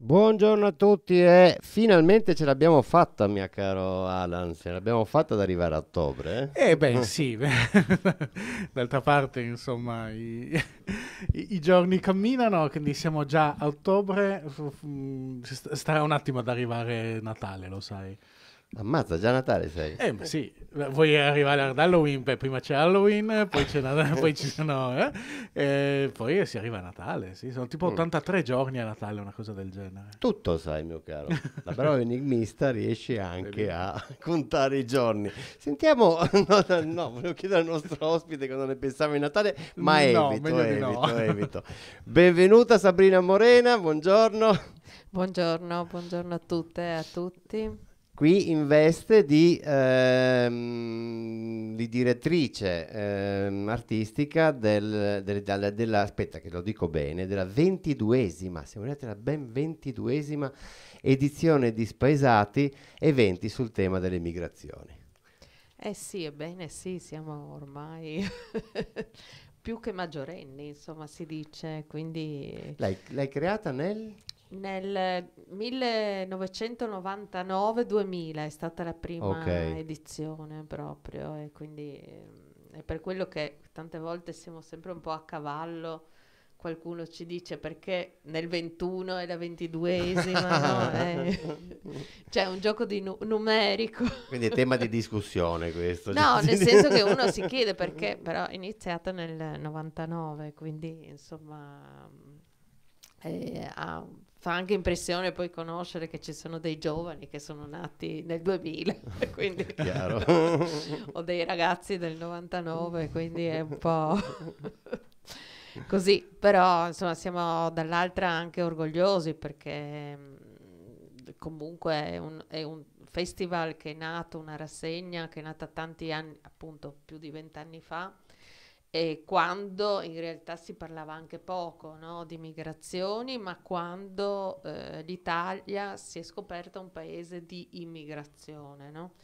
Buongiorno a tutti e finalmente ce l'abbiamo fatta, mia caro Alan, ce l'abbiamo fatta ad arrivare a ottobre. Eh, eh beh, ah. sì, d'altra parte, insomma, i, i, giorni camminano, quindi siamo già a ottobre, mm, starà un attimo ad arrivare Natale, lo sai. Ammazza, già Natale sei. Eh, ma sì, vuoi arrivare ad Halloween, beh, prima c'è Halloween, poi, c'è Natale, poi ci sono... Eh? E eh, poi si arriva a Natale, sì, sono tipo 83 mm. giorni a Natale, una cosa del genere. Tutto sai, mio caro. La brava enigmista riesce anche a contare i giorni. Sentiamo, no, no, no, volevo chiedere al nostro ospite cosa ne pensavo di Natale, ma no, evito, evito, no. evito. Benvenuta Sabrina Morena, buongiorno. Buongiorno, buongiorno a tutte e a tutti qui in veste di, ehm, di direttrice ehm, artistica del, del, della, della, aspetta che lo dico bene, della ventiduesima, siamo arrivati alla ben ventiduesima edizione di Spaesati, eventi sul tema delle migrazioni. Eh sì, ebbene sì, siamo ormai più che maggiorenni, insomma si dice, quindi... L'hai, l'hai creata nel... Nel 1999-2000 è stata la prima okay. edizione proprio e quindi ehm, è per quello che tante volte siamo sempre un po' a cavallo. Qualcuno ci dice perché nel 21 è la 22esima, no? Eh. cioè un gioco di nu- numerico. Quindi è tema di discussione questo. No, cioè, nel senso che uno si chiede perché, però è iniziata nel 99, quindi insomma ehm, ha fa anche impressione poi conoscere che ci sono dei giovani che sono nati nel 2000, quindi o dei ragazzi del 99, quindi è un po' così, però insomma siamo dall'altra anche orgogliosi perché comunque è un, è un, festival che è nato, una rassegna che è nata tanti anni, appunto più di vent'anni fa e quando in realtà si parlava anche poco no, di migrazioni, ma quando eh, l'Italia si è scoperta un paese di immigrazione. No?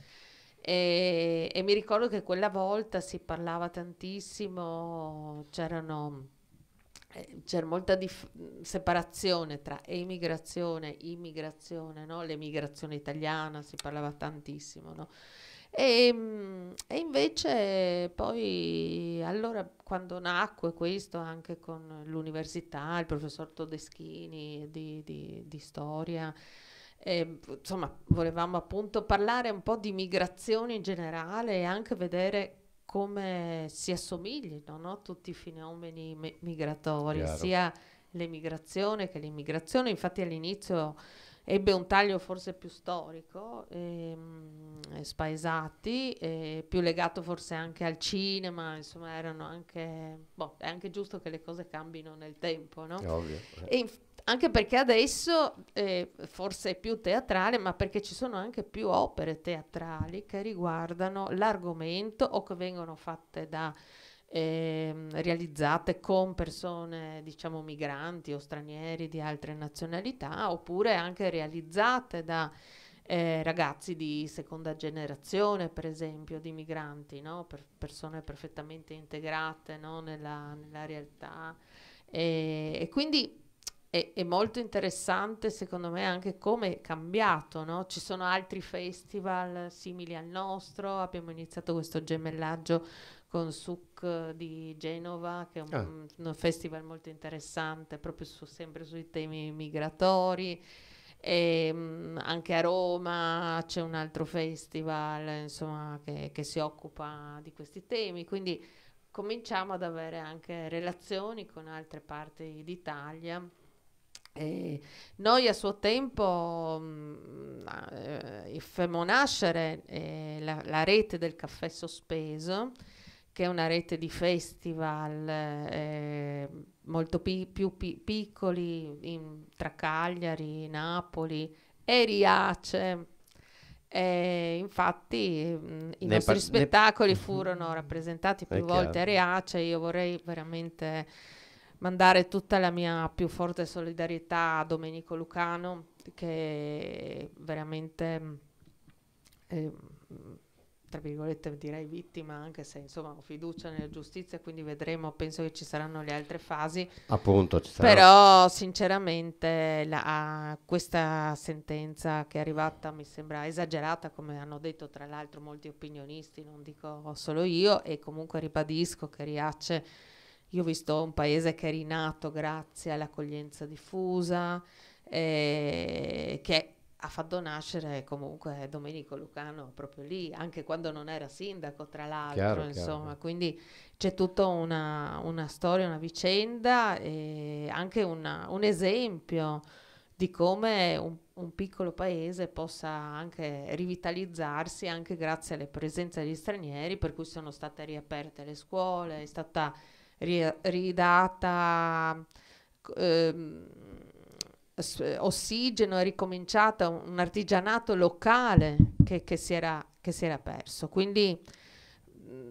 E, e, mi ricordo che quella volta si parlava tantissimo, c'erano, eh, c'era molta dif- separazione tra emigrazione, e immigrazione, no? l'emigrazione italiana, si parlava tantissimo. No? E, ehm, e, invece poi allora quando nacque questo anche con l'università, il professor Todeschini di, di, di storia, e, ehm, insomma volevamo appunto parlare un po' di migrazione in generale e anche vedere come si assomiglino no? tutti i fenomeni migratori, Chiaro. sia l'emigrazione che l'immigrazione. Infatti all'inizio ebbe un taglio forse più storico, ehm, spaesati, eh, più legato forse anche al cinema, insomma erano anche... Boh, è anche giusto che le cose cambino nel tempo, no? Ovvio. Eh. anche perché adesso eh, forse è più teatrale, ma perché ci sono anche più opere teatrali che riguardano l'argomento o che vengono fatte da eh, realizzate con persone, diciamo, migranti o stranieri di altre nazionalità, oppure anche realizzate da eh, ragazzi di seconda generazione, per esempio, di migranti, no? per persone perfettamente integrate no? nella, nella, realtà. E, e quindi è, è, molto interessante, secondo me, anche come è cambiato. No? Ci sono altri festival simili al nostro, abbiamo iniziato questo gemellaggio con Suc di Genova, che è un, ah. un festival molto interessante, proprio su, sempre sui temi migratori. E, mh, mm, anche a Roma c'è un altro festival insomma, che, che, si occupa di questi temi, quindi cominciamo ad avere anche relazioni con altre parti d'Italia. E noi a suo tempo, mh, mm, eh, il Femonascere, eh, la, la rete del caffè sospeso, che è una rete di festival eh, molto pi più pi piccoli in, tra Cagliari, Napoli e Riace. E infatti mm, i ne nostri spettacoli ne... furono rappresentati più volte a Riace. Io vorrei veramente mandare tutta la mia più forte solidarietà a Domenico Lucano che veramente mm, eh, tra virgolette direi vittima, anche se insomma ho fiducia nella giustizia, quindi vedremo, penso che ci saranno le altre fasi. Appunto, ci Però sinceramente la, questa sentenza che è arrivata mi sembra esagerata, come hanno detto tra l'altro molti opinionisti, non dico solo io, e comunque ribadisco che Riace, io ho visto un paese che è rinato grazie all'accoglienza diffusa, eh, che ha fatto nascere comunque Domenico Lucano proprio lì, anche quando non era sindaco, tra l'altro, chiaro, insomma, chiaro. quindi c'è tutta una, una, storia, una vicenda e anche una, un esempio di come un, un, piccolo paese possa anche rivitalizzarsi anche grazie alle presenze degli stranieri, per cui sono state riaperte le scuole, è stata ri, ridata... Ehm, ossigeno, è ricominciato un artigianato locale che, che, si era, che si era perso. Quindi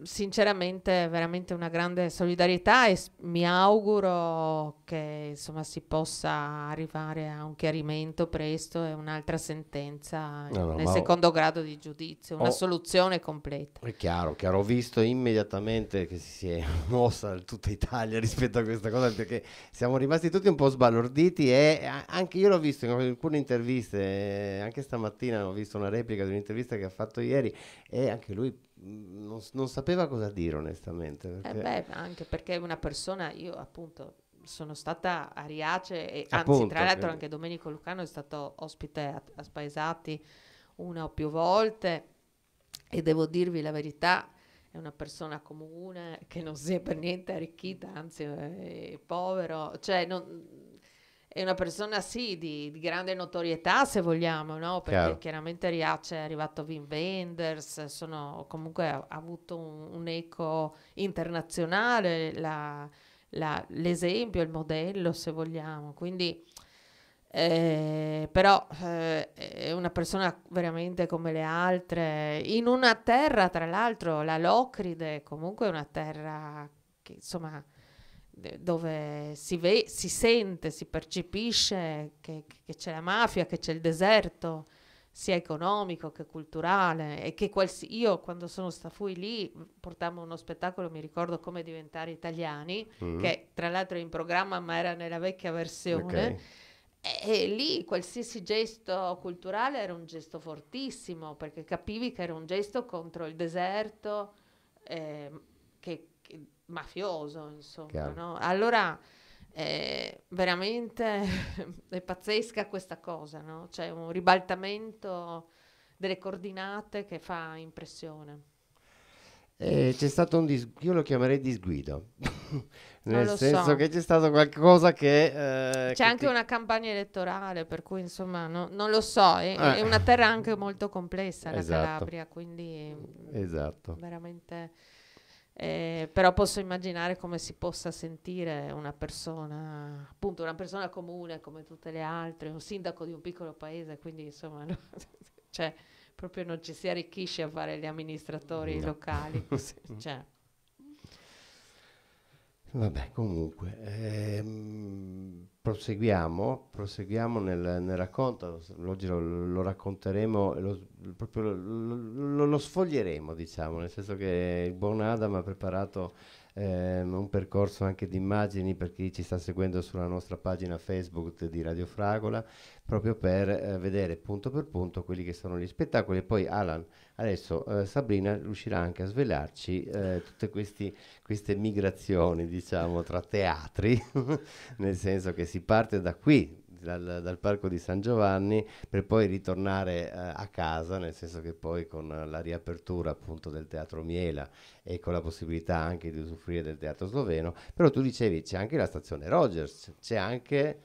sinceramente veramente una grande solidarietà e mi auguro che insomma, si possa arrivare a un chiarimento presto e un'altra sentenza no, nel secondo ho... grado di giudizio, una ho... soluzione completa. È chiaro, chiaro, ho visto immediatamente che si è mossa tutta Italia rispetto a questa cosa perché siamo rimasti tutti un po' sbalorditi e anche io l'ho visto in alcune interviste, eh, anche stamattina ho visto una replica di un'intervista che ha fatto ieri e anche lui non, non, sapeva cosa dire onestamente. Eh, perché... Eh beh, anche perché una persona, io appunto sono stata a Riace, e appunto, anzi tra l'altro eh. anche Domenico Lucano è stato ospite a, a Spaesati una o più volte e devo dirvi la verità, è una persona comune che non si è per niente arricchita, anzi è povero, cioè non, è una persona sì di, di, grande notorietà se vogliamo, no? Perché Chiaro. chiaramente Riace è arrivato Wim Wenders, sono, comunque ha, ha avuto un, un, eco internazionale, la, la, l'esempio, il modello se vogliamo, quindi... Eh, però eh, è una persona veramente come le altre, in una terra tra l'altro, la Locride comunque è una terra che insomma dove si, ve- si, sente, si percepisce che, che, c'è la mafia, che c'è il deserto, sia economico che culturale, e che quals- io quando sono stata fui lì portavo uno spettacolo, mi ricordo come diventare italiani, mm. che tra l'altro è in programma ma era nella vecchia versione. Okay. E, e lì qualsiasi gesto culturale era un gesto fortissimo, perché capivi che era un gesto contro il deserto, eh, che mafioso, insomma. No? Allora, eh, veramente è pazzesca questa cosa, no? C'è un ribaltamento delle coordinate che fa impressione. Eh, c'è stato un disguido, io lo chiamerei disguido, nel senso so. che c'è stato qualcosa che... Eh, c'è che anche ti... una campagna elettorale, per cui insomma no, non lo so, è, eh. è, una terra anche molto complessa la esatto. Calabria, quindi... Esatto. Veramente... Eh, però posso immaginare come si possa sentire una persona, appunto una persona comune come tutte le altre, un sindaco di un piccolo paese, quindi insomma, no, cioè, proprio non ci si arricchisce a fare gli amministratori no. locali. cioè. Vabbè, comunque, ehm, proseguiamo, proseguiamo nel, nel racconto, oggi lo, lo, racconteremo, lo, proprio lo, lo, sfoglieremo, diciamo, nel senso che il buon Adam ha preparato ehm, un percorso anche di immagini per chi ci sta seguendo sulla nostra pagina Facebook di Radio Fragola, proprio per eh, vedere punto per punto quelli che sono gli spettacoli e poi Alan Adesso eh, Sabrina riuscirà anche a svelarci eh, tutte questi, queste migrazioni, diciamo, tra teatri, nel senso che si parte da qui, dal, dal, parco di San Giovanni per poi ritornare eh, a casa, nel senso che poi con la riapertura appunto del teatro Miela e con la possibilità anche di usufruire del teatro sloveno, però tu dicevi c'è anche la stazione Rogers, c'è anche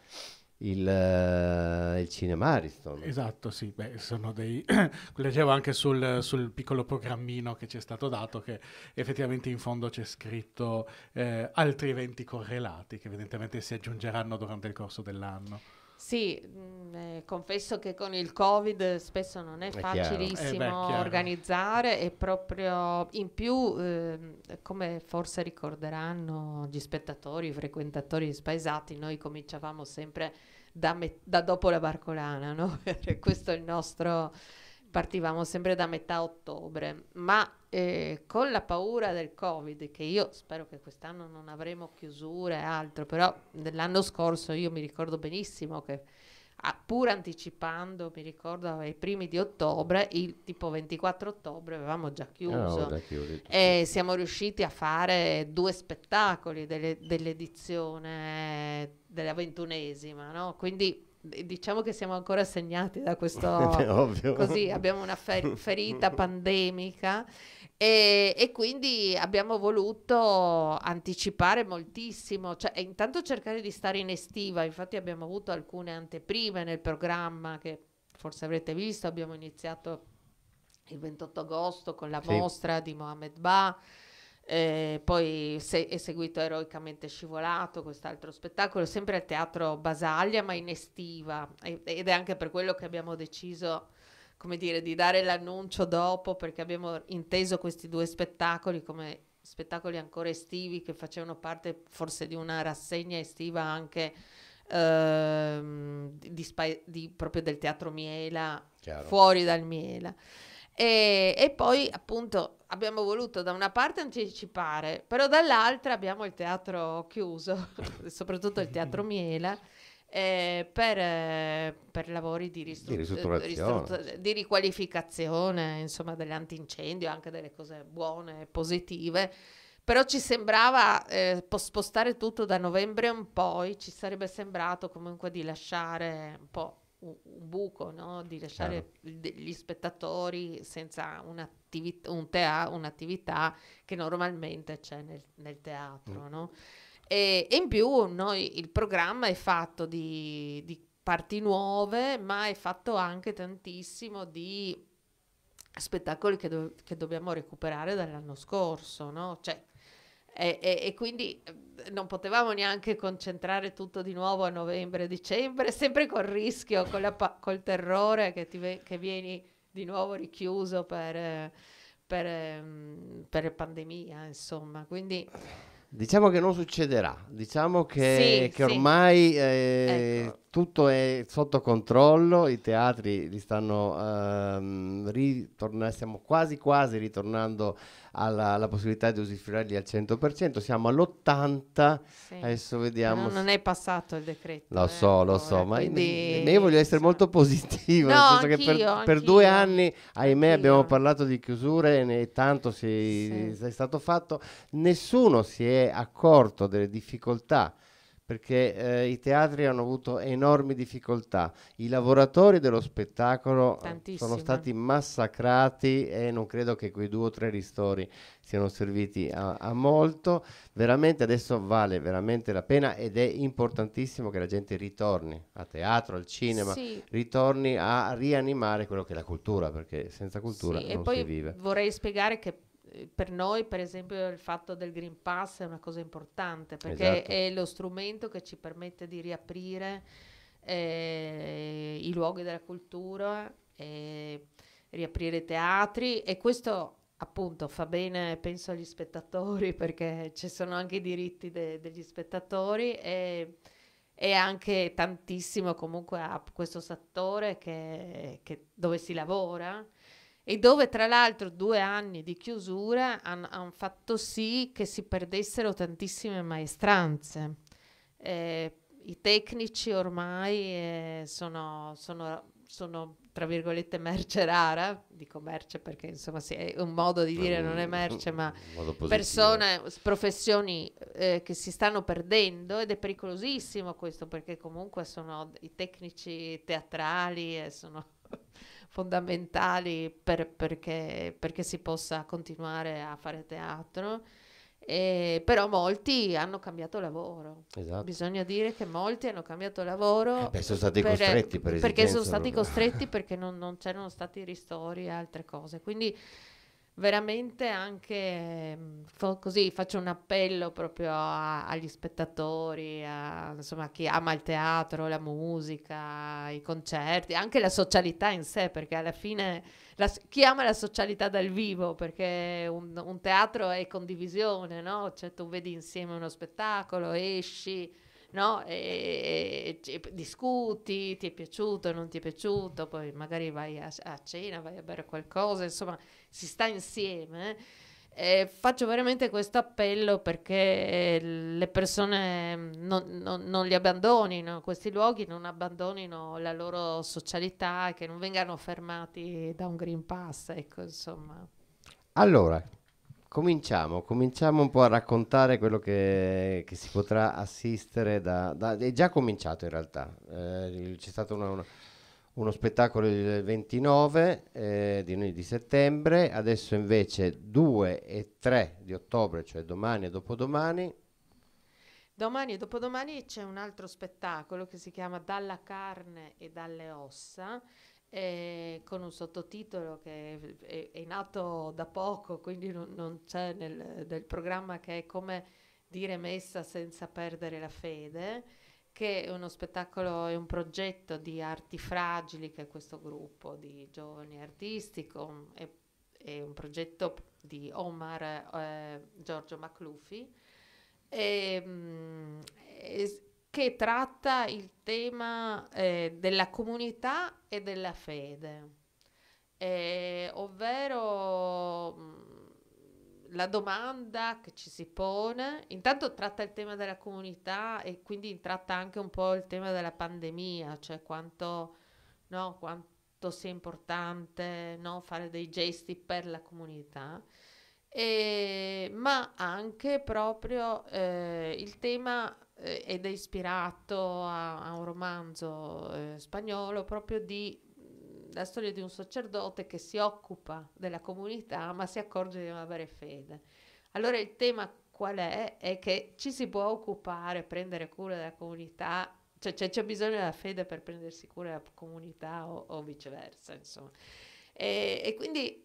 il, uh, il cinema Ariston. Esatto, sì, beh, sono dei... leggevo anche sul, sul, piccolo programmino che ci è stato dato che effettivamente in fondo c'è scritto eh, altri eventi correlati che evidentemente si aggiungeranno durante il corso dell'anno. Sì, mh, mm, eh, confesso che con il Covid spesso non è, è facilissimo eh beh, organizzare e proprio in più, eh, come forse ricorderanno gli spettatori, i frequentatori spaesati, noi cominciavamo sempre da, da dopo la barcolana, no? questo è il nostro partivamo sempre da metà ottobre, ma eh, con la paura del Covid, che io spero che quest'anno non avremo chiusure e altro, però dell'anno scorso io mi ricordo benissimo che ah, pur anticipando, mi ricordo ai primi di ottobre, il tipo 24 ottobre avevamo già ah, chiuso oh, e siamo riusciti a fare due spettacoli delle, dell'edizione della ventunesima, no? quindi diciamo che siamo ancora segnati da questo così abbiamo una fer- ferita pandemica e, e, quindi abbiamo voluto anticipare moltissimo cioè intanto cercare di stare in estiva infatti abbiamo avuto alcune anteprime nel programma che forse avrete visto abbiamo iniziato il 28 agosto con la sì. mostra di Mohamed Ba eh, poi se- è seguito Eroicamente Scivolato, quest'altro spettacolo, sempre al Teatro Basaglia, ma in estiva. E- ed è anche per quello che abbiamo deciso, come dire, di dare l'annuncio dopo, perché abbiamo inteso questi due spettacoli come spettacoli ancora estivi che facevano parte forse di una rassegna estiva anche ehm, di spa- di proprio del Teatro Miela, Chiaro. fuori dal Miela. E, e poi appunto abbiamo voluto da una parte anticipare, però dall'altra abbiamo il teatro chiuso, soprattutto il teatro Miela. Eh, per, eh, per, lavori di, ristru- di, ristrut- di riqualificazione, insomma, dell'antincendio, anche delle cose buone, e positive. Però ci sembrava eh, spostare tutto da novembre in poi, ci sarebbe sembrato comunque di lasciare un po' un, un buco, no? di lasciare certo. gli spettatori senza un'attività, un tea- un'attività che normalmente c'è nel, nel teatro. Mm. No? E, e, in più noi, il programma è fatto di, di parti nuove, ma è fatto anche tantissimo di spettacoli che, do- che dobbiamo recuperare dall'anno scorso, no? Cioè, e, e, e quindi ehm, non potevamo neanche concentrare tutto di nuovo a novembre, dicembre, sempre col rischio, pa- col terrore che, ve- che, vieni di nuovo richiuso per, per, ehm, per pandemia, insomma. Quindi... Diciamo che non succederà, diciamo che, sì, che ormai sì. Eh, ecco tutto è sotto controllo, i teatri li stanno, ehm, ritorna, stiamo quasi quasi ritornando alla, alla possibilità di usufruirli al 100%, siamo all'80%, sì. adesso vediamo. No, non è passato il decreto. Lo eh, so, lo so, ma quindi... io voglio essere molto positivo, no, nel senso che per, per due anni, ahimè, anch'io. abbiamo parlato di chiusure e tanto si, sì. si è stato fatto, nessuno si è accorto delle difficoltà perché eh, i teatri hanno avuto enormi difficoltà, i lavoratori dello spettacolo eh, Tantissime. sono stati massacrati e non credo che quei due o tre ristori siano serviti a, a, molto, veramente adesso vale veramente la pena ed è importantissimo che la gente ritorni a teatro, al cinema, sì. ritorni a rianimare quello che è la cultura, perché senza cultura sì, non e poi si vive. Vorrei spiegare che per noi, per esempio, il fatto del Green Pass è una cosa importante perché esatto. è lo strumento che ci permette di riaprire eh, i luoghi della cultura, eh, riaprire i teatri e questo appunto fa bene, penso, agli spettatori perché ci sono anche i diritti de- degli spettatori e, e, anche tantissimo comunque a questo settore che, che dove si lavora e dove tra l'altro due anni di chiusura hanno han fatto sì che si perdessero tantissime maestranze. Eh, I tecnici ormai eh, sono, sono, sono, tra virgolette, merce rara, dico merce perché insomma sì, è un modo di dire non è merce, ma persone, professioni eh, che si stanno perdendo ed è pericolosissimo questo perché comunque sono i tecnici teatrali e sono fondamentali per, perché, perché, si possa continuare a fare teatro. E, però molti hanno cambiato lavoro. Esatto. Bisogna dire che molti hanno cambiato lavoro. Eh beh, sono stati per, costretti per esigenza, Perché sono stati non... costretti perché non, non c'erano stati ristori e altre cose. Quindi veramente anche fo- così faccio un appello proprio a- agli spettatori, a, insomma, a chi ama il teatro, la musica, i concerti, anche la socialità in sé, perché alla fine la, chi ama la socialità dal vivo, perché un, un teatro è condivisione, no? Cioè tu vedi insieme uno spettacolo, esci, no? E, e, e, discuti, ti è piaciuto, non ti è piaciuto, poi magari vai a, a, cena, vai a bere qualcosa, insomma, si sta insieme. Eh? E faccio veramente questo appello perché eh, le persone non, non, non, li abbandonino, questi luoghi non abbandonino la loro socialità, che non vengano fermati da un Green Pass, ecco insomma. Allora, cominciamo, cominciamo un po' a raccontare quello che, che si potrà assistere da, da, È già cominciato in realtà, eh, c'è stata una, una uno spettacolo il 29 eh, di, di, settembre, adesso invece 2 e 3 di ottobre, cioè domani e dopodomani. Domani e dopodomani c'è un altro spettacolo che si chiama Dalla carne e dalle ossa, eh, con un sottotitolo che è, è, nato da poco, quindi non, non c'è nel, nel programma che è come dire messa senza perdere la fede che è uno spettacolo, e un progetto di Arti Fragili, che è questo gruppo di giovani artisti, con, è, è, un progetto di Omar eh, Giorgio Maclufi, e, mh, è, che tratta il tema eh, della comunità e della fede, eh, ovvero... Mh, mm, la domanda che ci si pone, intanto tratta il tema della comunità e quindi tratta anche un po' il tema della pandemia, cioè quanto, no, quanto sia importante no, fare dei gesti per la comunità, e, ma anche proprio eh, il tema eh, ed è ispirato a, a un romanzo eh, spagnolo proprio di la storia di un sacerdote che si occupa della comunità ma si accorge di non avere fede. Allora il tema qual è? È che ci si può occupare, prendere cura della comunità, cioè, c'è, cioè, c'è bisogno della fede per prendersi cura della comunità o, o viceversa, insomma. E, e, quindi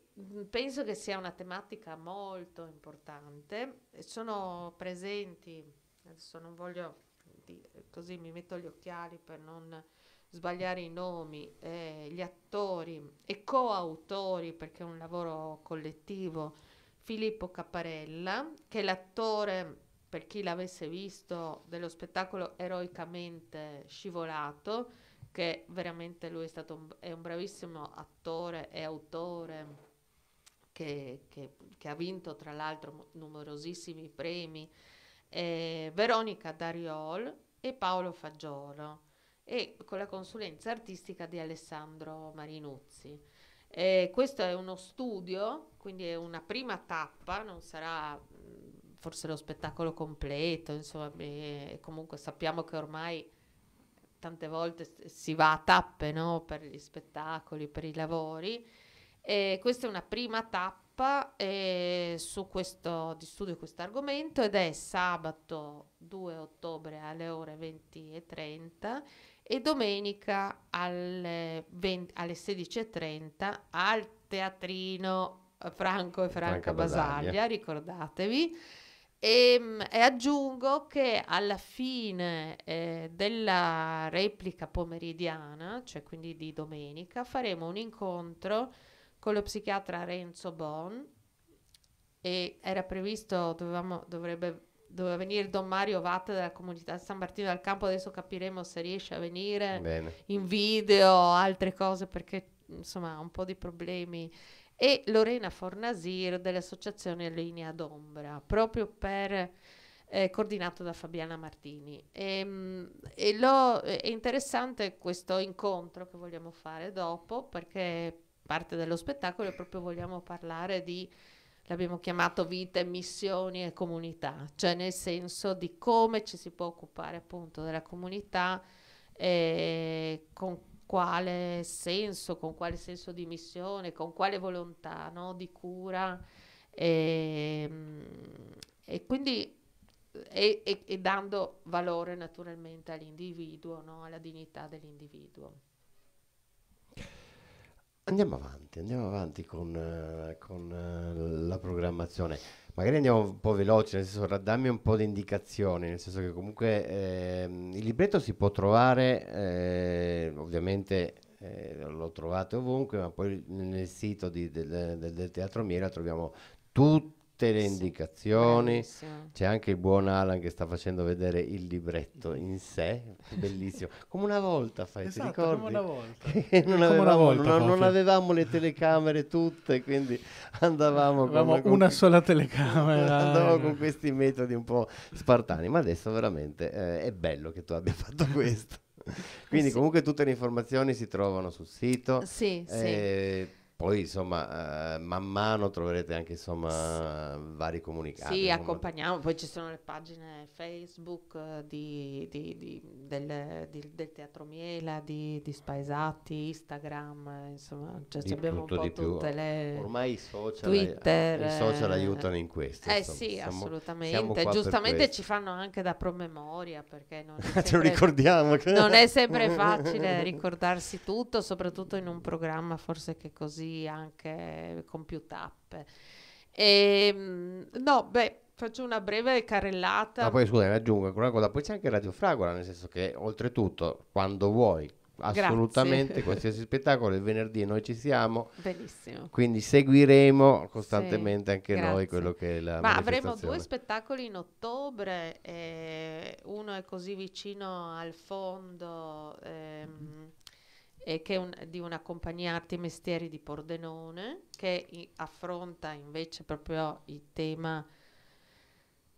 penso che sia una tematica molto importante. Sono presenti, adesso non voglio, così mi metto gli occhiali per non sbagliare i nomi, eh, gli attori e coautori, perché è un lavoro collettivo, Filippo Caparella, che è l'attore, per chi l'avesse visto, dello spettacolo Eroicamente Scivolato, che veramente lui è stato un, è un bravissimo attore e autore. Che, che, che ha vinto tra l'altro numerosissimi premi, eh, Veronica Dariol e Paolo Fagiolo e con la consulenza artistica di Alessandro Marinuzzi. Eh, questo è uno studio, quindi è una prima tappa, non sarà mm, forse lo spettacolo completo, insomma, beh, comunque sappiamo che ormai tante volte si va a tappe no? per gli spettacoli, per i lavori. E questa è una prima tappa eh, su questo, di studio questo argomento ed è sabato 2 ottobre alle ore 20 e 30 e domenica alle, 20, alle 16.30 al teatrino Franco e Franca, Franca Basaglia, Basaglia, ricordatevi. E, ehm, e, aggiungo che alla fine eh, della replica pomeridiana, cioè quindi di domenica, faremo un incontro con lo psichiatra Renzo Bon e era previsto, dovevamo, dovrebbe doveva venire Don Mario Vatta della comunità San Martino del Campo, adesso capiremo se riesce a venire Bene. in video, altre cose, perché insomma ha un po' di problemi. E Lorena Fornasir dell'associazione Linea d'Ombra, proprio per... Eh, coordinato da Fabiana Martini. E, ehm, e lo, è interessante questo incontro che vogliamo fare dopo perché parte dello spettacolo e proprio vogliamo parlare di l'abbiamo chiamato vita missioni e comunità, cioè nel senso di come ci si può occupare appunto della comunità eh, con quale senso, con quale senso di missione, con quale volontà no? di cura. E, ehm, e quindi e, e, dando valore naturalmente all'individuo, no? alla dignità dell'individuo. Andiamo avanti, andiamo avanti con, eh, con eh, la programmazione. Magari andiamo un po' veloce, nel senso dammi un po' di indicazioni, nel senso che comunque eh, il libretto si può trovare, eh, ovviamente eh, lo trovate ovunque, ma poi nel sito di, del, del, del Teatro Miera troviamo tutti tutte le indicazioni. Bellissimo. C'è anche il buon Alan che sta facendo vedere il libretto in sé, bellissimo. come una volta fai, esatto, ti ricordi? Come una volta. non, avevamo, una volta no, non, avevamo, le telecamere tutte, quindi andavamo con una, con sola telecamera. andavamo con questi metodi un po' spartani, ma adesso veramente eh, è bello che tu abbia fatto questo. Eh quindi sì. comunque tutte le informazioni si trovano sul sito. Sì, eh, sì. Poi insomma, eh, man mano troverete anche insomma vari comunicati. Sì, insomma. accompagniamo, poi ci sono le pagine Facebook eh, di, di, di, del, del, Teatro Miela, di, Spaesati, Instagram, eh, insomma, cioè, abbiamo un po' di tutte più. le... Ormai i social, Twitter, i social eh, aiutano in questo. Eh insomma. sì, siamo, assolutamente. Siamo Giustamente ci fanno anche da promemoria perché non è sempre, ricordiamo. non è sempre facile ricordarsi tutto, soprattutto in un programma forse che così anche con più tappe. E, ehm, no, beh, faccio una breve carrellata. Ma poi scusa, aggiungo ancora una cosa, poi c'è anche Radio Fragola, nel senso che oltretutto quando vuoi assolutamente Grazie. qualsiasi spettacolo il venerdì noi ci siamo benissimo quindi seguiremo costantemente sì, anche grazie. noi quello che è la ma avremo due spettacoli in ottobre eh, uno è così vicino al fondo ehm, eh, che è un, di una compagnia Arti e Mestieri di Pordenone, che i, affronta invece proprio il tema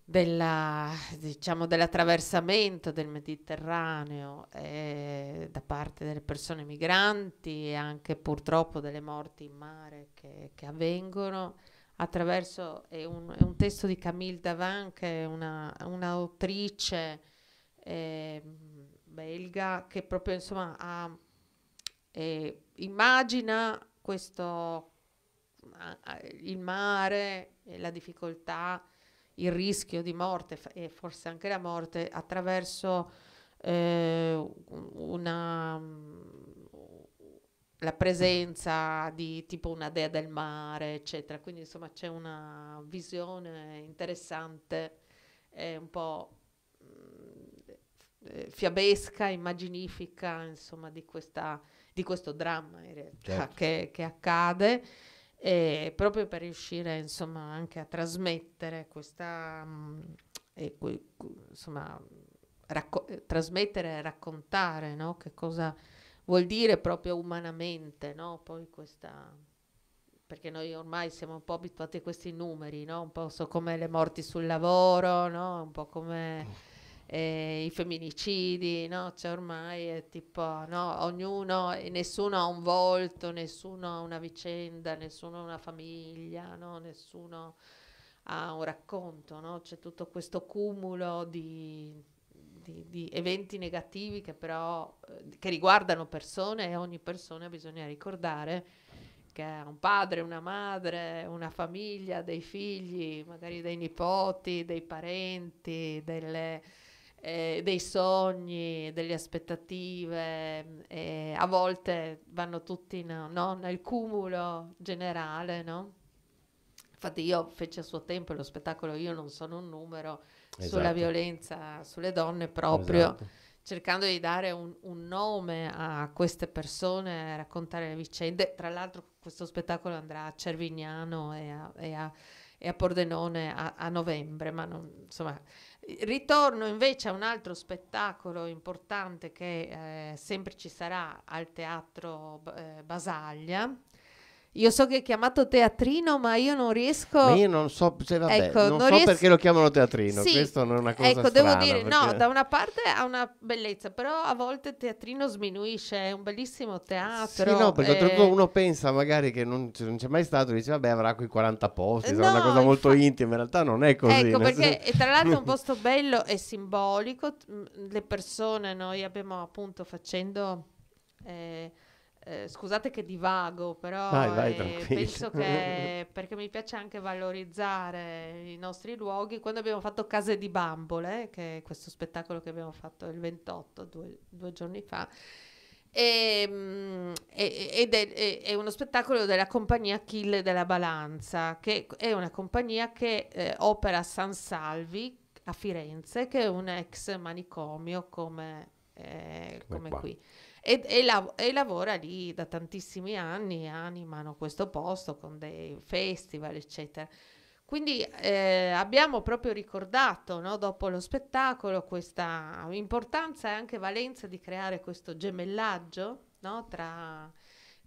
della, diciamo, dell'attraversamento del Mediterraneo eh, da parte delle persone migranti e anche purtroppo delle morti in mare che, che avvengono attraverso è un, è un, testo di Camille Davan che è un'autrice una eh, belga che proprio insomma ha eh, immagina questo, il mare, la difficoltà, il rischio di morte e forse anche la morte attraverso eh, una, la presenza di tipo una dea del mare, eccetera. Quindi insomma c'è una visione interessante, eh, un po' mm, eh, fiabesca, immaginifica, insomma, di questa di questo dramma in realtà certo. che, che, accade, e proprio per riuscire insomma anche a trasmettere questa, mh, mm, e, que, insomma, racco- eh, trasmettere e raccontare no? che cosa vuol dire proprio umanamente, no? Poi questa perché noi ormai siamo un po' abituati a questi numeri, no? Un po' so come le morti sul lavoro, no? Un po' come mm eh, i femminicidi, no? Cioè ormai è tipo, no? Ognuno, nessuno ha un volto, nessuno ha una vicenda, nessuno ha una famiglia, no? Nessuno ha un racconto, no? C'è tutto questo cumulo di, di, di eventi negativi che però, eh, che riguardano persone e ogni persona bisogna ricordare che ha un padre, una madre, una famiglia, dei figli, magari dei nipoti, dei parenti, delle eh, dei sogni, delle aspettative, eh, a volte vanno tutti no, no, nel cumulo generale, no? Infatti io feci a suo tempo lo spettacolo Io non sono un numero esatto. sulla violenza sulle donne proprio. Esatto. Cercando di dare un, un, nome a queste persone, raccontare le vicende. Tra l'altro, questo spettacolo andrà a Cervignano e a, e a, e a Pordenone a, a novembre, ma non, insomma, Ritorno invece a un altro spettacolo importante che eh, sempre ci sarà al Teatro eh, Basaglia, io so che è chiamato teatrino, ma io non riesco. Ma io non so, cioè, vabbè, ecco, non, non ries... perché lo chiamano teatrino. Sì, Questo non è una cosa Ecco, devo dire, perché... no, da una parte ha una bellezza, però a volte teatrino sminuisce. È un bellissimo teatro. Sì, no, perché eh... uno pensa magari che non, non, c'è mai stato, dice, vabbè, avrà quei 40 posti. No, sarà una cosa molto infa... intima. In realtà non è così. Ecco, perché senso... tra l'altro è un posto bello e simbolico. Le persone, noi abbiamo appunto facendo. Eh, eh, scusate che divago, però vai, vai, eh, penso che perché mi piace anche valorizzare i nostri luoghi. Quando abbiamo fatto Case di Bambole, che è questo spettacolo che abbiamo fatto il 28, due, due giorni fa, ehm, e, mh, ed è, è, uno spettacolo della compagnia Achille della Balanza, che è una compagnia che eh, opera a San Salvi a Firenze, che è un ex manicomio come, eh, come, come qui e, e, lav- e lavora lì da tantissimi anni, animano questo posto con dei festival, eccetera. Quindi eh, abbiamo proprio ricordato no, dopo lo spettacolo questa importanza e anche valenza di creare questo gemellaggio no, tra,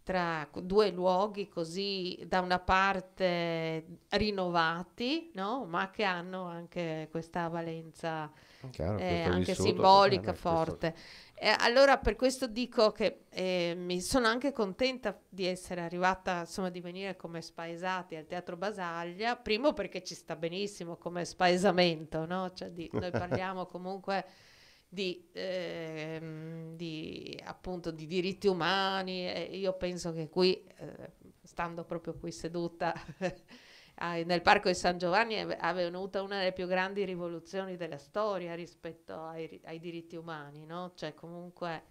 tra, due luoghi così da una parte rinnovati, no, ma che hanno anche questa valenza Chiaro, eh, anche simbolica eh, forte. Questo eh, allora per questo dico che eh, mi sono anche contenta di essere arrivata, insomma di venire come spaesati al Teatro Basaglia, primo perché ci sta benissimo come spaesamento, no? Cioè di, noi parliamo comunque... Di, ehm, di, appunto di diritti umani e io penso che qui eh, stando proprio qui seduta Ah, nel parco di San Giovanni è avvenuta una delle più grandi rivoluzioni della storia rispetto ai, ai diritti umani, no? cioè comunque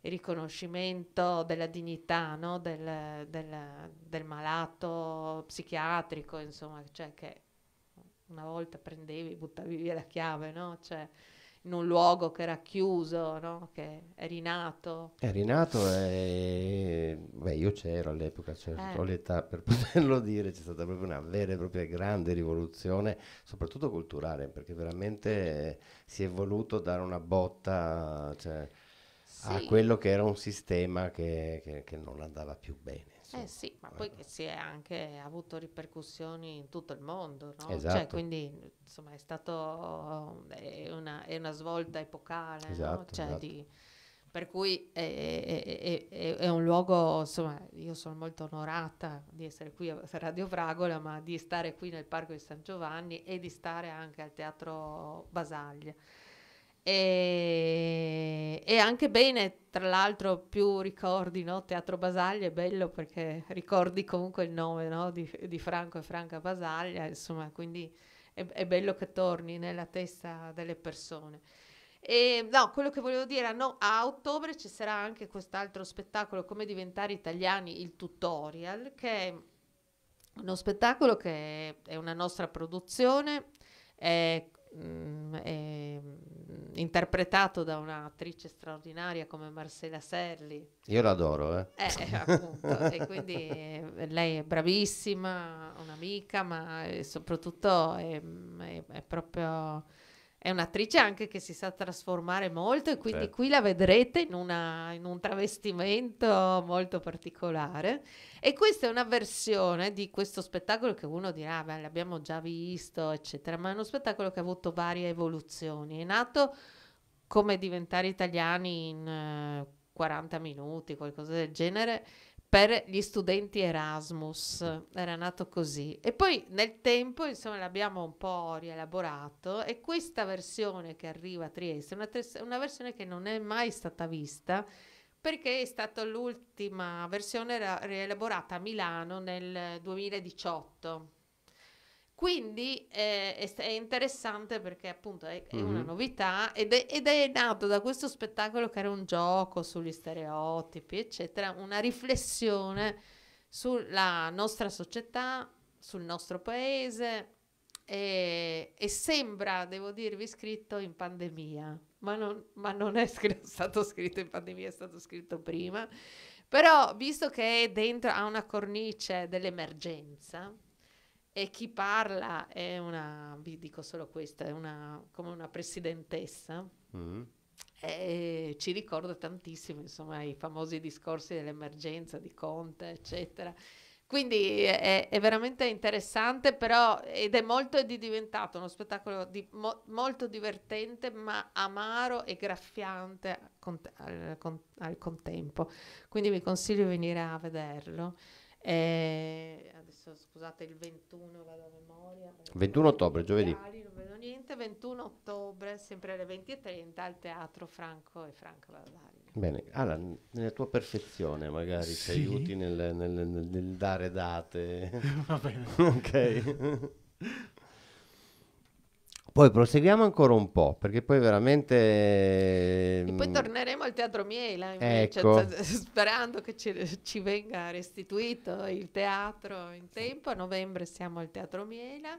il riconoscimento della dignità no? del, del, del, malato psichiatrico, insomma, cioè che una volta prendevi, buttavi via la chiave, no? cioè, in un luogo che era chiuso, no? che è rinato. È rinato e beh, io c'ero all'epoca, cioè eh. ho l'età per poterlo dire, c'è stata proprio una vera e propria grande rivoluzione, soprattutto culturale, perché veramente si è voluto dare una botta cioè, sì. a quello che era un sistema che, che, che non andava più bene. Eh sì, ma poi eh. che si è anche avuto ripercussioni in tutto il mondo, no? Cioè, esatto. Cioè, quindi insomma è stata eh, una, una svolta epocale, esatto, no? Cioè, esatto. di, per cui è, è, è, un luogo, insomma, io sono molto onorata di essere qui a Radio Fragola, ma di stare qui nel Parco di San Giovanni e di stare anche al Teatro Basaglia. E, e anche bene, tra l'altro, più ricordi no? Teatro Basaglia è bello perché ricordi comunque il nome no? di, di, Franco e Franca Basaglia, insomma, quindi è, è bello che torni nella testa delle persone. E, no, quello che volevo dire, no, a ottobre ci sarà anche quest'altro spettacolo, Come diventare italiani, il tutorial, che è uno spettacolo che è una nostra produzione, è, mh, mm, è Mm, interpretato da un'attrice straordinaria come Marcella Serli. Io l'adoro, eh. eh appunto, e quindi eh, lei è bravissima, un'amica, ma eh, soprattutto è, è, è proprio è un'attrice anche che si sa trasformare molto e quindi certo. qui la vedrete in, una, in, un travestimento molto particolare. E questa è una versione di questo spettacolo che uno dirà, ah, beh, l'abbiamo già visto, eccetera, ma è uno spettacolo che ha avuto varie evoluzioni. È nato come diventare italiani in uh, eh, 40 minuti, qualcosa del genere per gli studenti Erasmus, era nato così. E poi nel tempo, insomma, l'abbiamo un po' rielaborato e questa versione che arriva a Trieste è una, una versione che non è mai stata vista perché è stata l'ultima versione rielaborata a Milano nel 2018 quindi eh, è, interessante perché appunto è, è una novità ed è, ed è, nato da questo spettacolo che era un gioco sugli stereotipi, eccetera, una riflessione sulla nostra società, sul nostro paese e, e sembra, devo dirvi, scritto in pandemia, ma non, ma non è scr- stato scritto in pandemia, è stato scritto prima. Però visto che è dentro ha una cornice dell'emergenza, e chi parla è una, vi dico solo questa, è una, come una presidentessa. Mm. E ci ricorda tantissimo insomma, i famosi discorsi dell'emergenza di Conte, eccetera. Quindi è, è veramente interessante, però, ed è molto è diventato uno spettacolo di, mo, molto divertente, ma amaro e graffiante con, al, con, al, contempo. Quindi vi consiglio di venire a vederlo. Eh, adesso scusate il 21 vado a memoria. 21 eh, ottobre, giovedì. Non vedo niente, 21 ottobre, sempre alle 20.30 al Teatro Franco e Franco Vallari. Bene, Alan, nella tua perfezione magari sì. ci aiuti nel, nel, nel, nel dare date. Va bene. ok. Poi proseguiamo ancora un po', perché poi veramente... E poi mm, torneremo al Teatro Miela, invece, ecco. Cioè, sperando che ci, ci, venga restituito il teatro in tempo. A novembre siamo al Teatro Miela,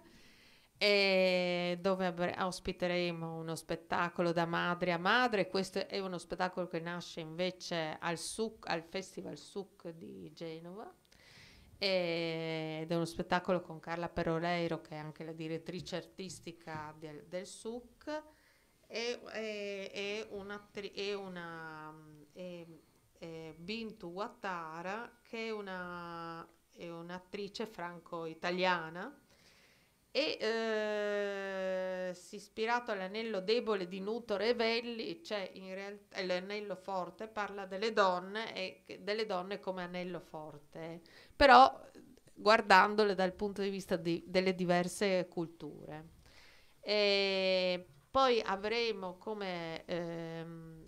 dove ospiteremo uno spettacolo da madre a madre. Questo è uno spettacolo che nasce invece al, suc, al Festival Suc di Genova ed è uno spettacolo con Carla Peroleiro che è anche la direttrice artistica del, del SUC e, e, e, una, e una e, e Bintu Wattara che è, una, è un'attrice franco-italiana e eh, si ispirato all'anello debole di Nuto Revelli, cioè in realtà eh, l'anello forte parla delle donne e delle donne come anello forte, però guardandole dal punto di vista di, delle diverse culture. E poi avremo come ehm,